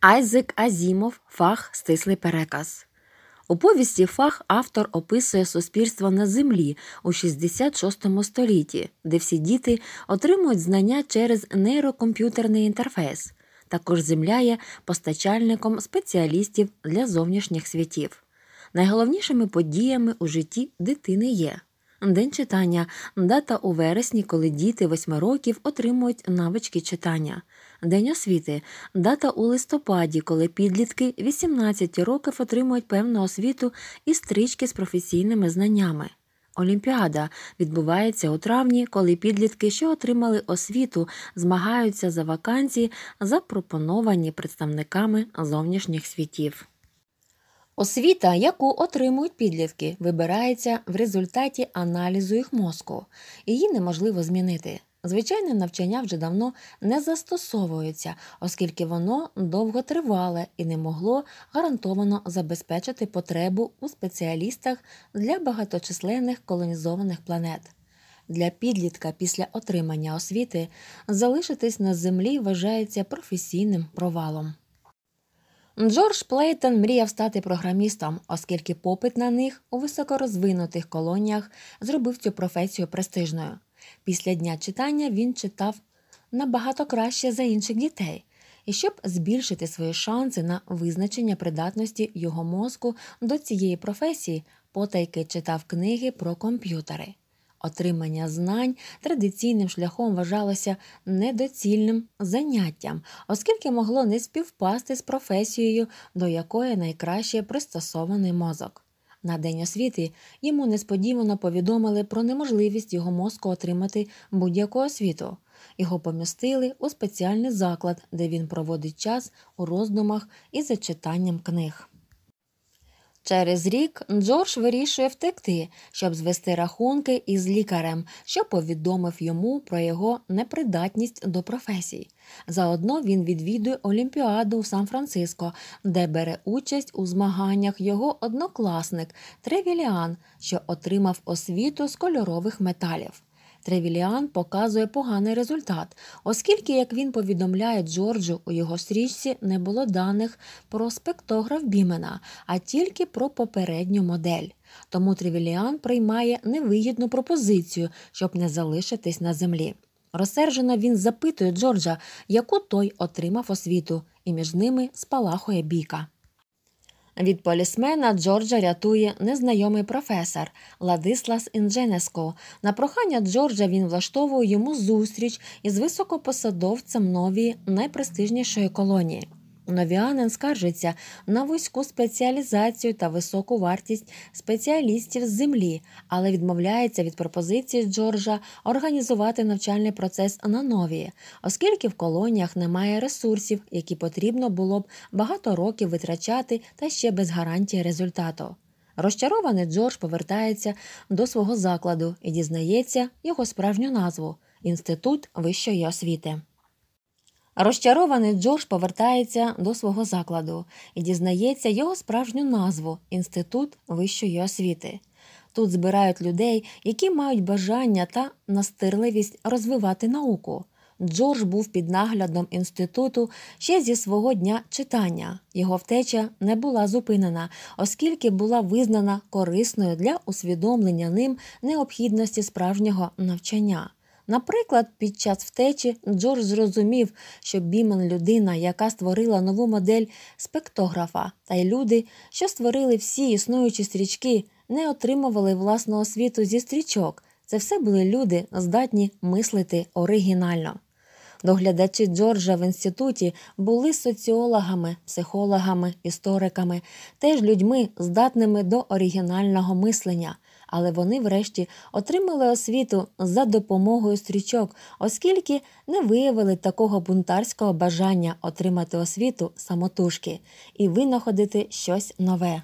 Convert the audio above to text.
Айзек Азімов фах стислий переказ. У повісті фах автор описує суспільство на землі у 66 столітті, де всі діти отримують знання через нейрокомп'ютерний інтерфейс. Також земля є постачальником спеціалістів для зовнішніх світів. Найголовнішими подіями у житті дитини є День читання дата у вересні, коли діти восьми років отримують навички читання. День освіти дата у листопаді, коли підлітки 18 років отримують певну освіту і стрічки з професійними знаннями. Олімпіада відбувається у травні, коли підлітки, що отримали освіту, змагаються за вакансії, запропоновані представниками зовнішніх світів. Освіта, яку отримують підлітки, вибирається в результаті аналізу їх мозку. Її неможливо змінити. Звичайне навчання вже давно не застосовується, оскільки воно довго тривале і не могло гарантовано забезпечити потребу у спеціалістах для багаточисленних колонізованих планет. Для підлітка після отримання освіти залишитись на землі вважається професійним провалом. Джордж Плейтон мріяв стати програмістом, оскільки попит на них у високорозвинутих колоніях зробив цю професію престижною. Після дня читання він читав набагато краще за інших дітей, і щоб збільшити свої шанси на визначення придатності його мозку до цієї професії, потайки читав книги про комп'ютери. Отримання знань традиційним шляхом вважалося недоцільним заняттям, оскільки могло не співпасти з професією, до якої найкраще пристосований мозок. На день освіти йому несподівано повідомили про неможливість його мозку отримати будь-яку освіту. Його помістили у спеціальний заклад, де він проводить час у роздумах і зачитанням книг. Через рік Джордж вирішує втекти, щоб звести рахунки із лікарем, що повідомив йому про його непридатність до професії. Заодно він відвідує Олімпіаду у Сан-Франциско, де бере участь у змаганнях його однокласник Тревіліан, що отримав освіту з кольорових металів. Тревіліан показує поганий результат, оскільки, як він повідомляє Джорджу, у його стрічці не було даних про спектограф Бімена, а тільки про попередню модель. Тому Тревіліан приймає невигідну пропозицію, щоб не залишитись на землі. Розсержено він запитує Джорджа, яку той отримав освіту, і між ними спалахує бійка. Від полісмена Джорджа рятує незнайомий професор Ладислас Інженеско. На прохання Джорджа він влаштовує йому зустріч із високопосадовцем нової найпрестижнішої колонії. Новіанин скаржиться на вузьку спеціалізацію та високу вартість спеціалістів з землі, але відмовляється від пропозиції Джорджа організувати навчальний процес на нові, оскільки в колоніях немає ресурсів, які потрібно було б багато років витрачати та ще без гарантії результату. Розчарований Джордж повертається до свого закладу і дізнається його справжню назву інститут вищої освіти. Розчарований Джордж повертається до свого закладу і дізнається його справжню назву Інститут вищої освіти. Тут збирають людей, які мають бажання та настирливість розвивати науку. Джордж був під наглядом інституту ще зі свого дня читання. Його втеча не була зупинена, оскільки була визнана корисною для усвідомлення ним необхідності справжнього навчання. Наприклад, під час втечі Джордж зрозумів, що Бімен людина, яка створила нову модель спектографа, та й люди, що створили всі існуючі стрічки, не отримували власного світу зі стрічок. Це все були люди, здатні мислити оригінально. Доглядачі Джорджа в інституті були соціологами, психологами, істориками, теж людьми, здатними до оригінального мислення але вони, врешті, отримали освіту за допомогою стрічок, оскільки не виявили такого бунтарського бажання отримати освіту самотужки і винаходити щось нове.